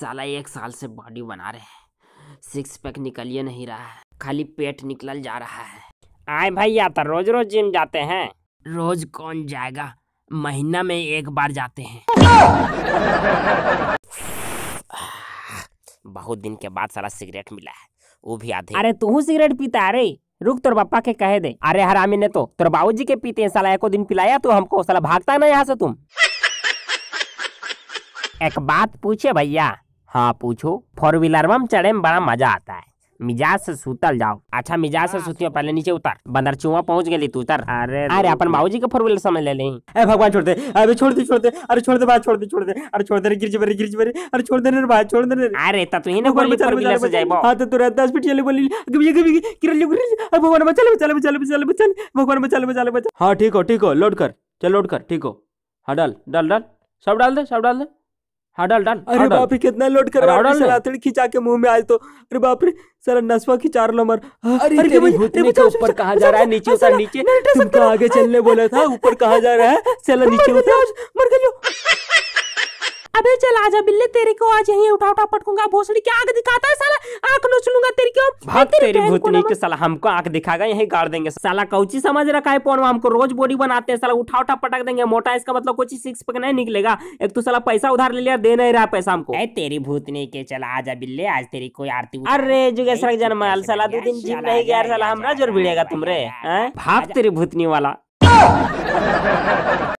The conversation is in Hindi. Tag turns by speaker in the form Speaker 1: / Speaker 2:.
Speaker 1: साला एक साल से बॉडी बना रहे हैं सिक्स पैक निकलिए नहीं रहा है खाली पेट निकल जा रहा है आए भैया तो रोज रोज जिम जाते हैं रोज कौन जाएगा महीना में एक बार जाते हैं बहुत दिन के बाद सारा सिगरेट मिला है वो भी आधे अरे तू सिगरेट पीता है अरे रुक तोर पापा के कहे दे अरे हरामी ने तो तोर बाबूजी के पीते हैं साला एको दिन पिलाया तो हमको साला भागता ना यहाँ से तुम एक बात पूछे भैया हाँ पूछो फोर व्हीलर में चढ़े में बड़ा मजा आता है मिजाज से सुतल जाओ अच्छा मिजाज से हाँ, सुतियो पहले नीचे उतर बंदर चुआ पहुंच गए तू उतर अरे अरे अपन बाबू जी का फोर व्हीलर समझ ले ले अरे
Speaker 2: भगवान छोड़ दे अरे छोड़ दे छोड़ दे अरे छोड़ दे बात छोड़ दे छोड़ दे अरे छोड़ दे गिरजी बरे गिरजी बरे अरे छोड़ दे रे बात छोड़ दे रे अरे ता तू तो ही ना बोली फोर व्हीलर से जाइबो हां तो तू रे 10 फीट चले बोली कभी कभी गिर लियो गिर अरे भगवान बचा ले बचा ले बचा ले बचा ले बचा ले भगवान बचा ले बचा ले बचा हां ठीक हो ठीक हो लोड कर चल लोड कर ठीक हो हां डाल डाल डाल सब डाल दे सब डाल दे हाँ डाल डाल अरे हाँ, बाप रे कितना लोड कर रहा है हाँ, सलातड़ी खिंचा के मुंह में आज तो अरे बाप रे सर नसवा की चार नंबर हाँ, अरे अरे भूतनी तो ऊपर कहा जा रहा है नीचे उतर नीचे तुमको तो आगे चलने बोला था ऊपर कहा जा रहा है सला नीचे उतर आजा बिल्ले तेरे को आज यहीं उठा उठा पटकूंगा भोसड़ी की आग दिखाता है साला आंख नोच लूंगा तेरी क्यों भाग तेरी भूतनी के साला
Speaker 1: हमको आंख दिखाएगा यहीं गाड़ देंगे साला कौची समझ रखा है पोनवा हमको रोज बॉडी बनाते हैं साला उठा उठा पटक देंगे मोटा इसका मतलब कुछ सिक्स पैक नहीं निकलेगा एक तो साला पैसा उधार ले लिया दे नहीं रहा पैसा हमको ऐ तेरी भूतनी के चला आजा बिल्ले आज तेरी कोई आरती अरे जुगेश जनमल साला दो दिन जिम नहीं गया साला हमरा जोर भिड़ेगा तुमरे हाँ? भाग तेरी भूतनी वाला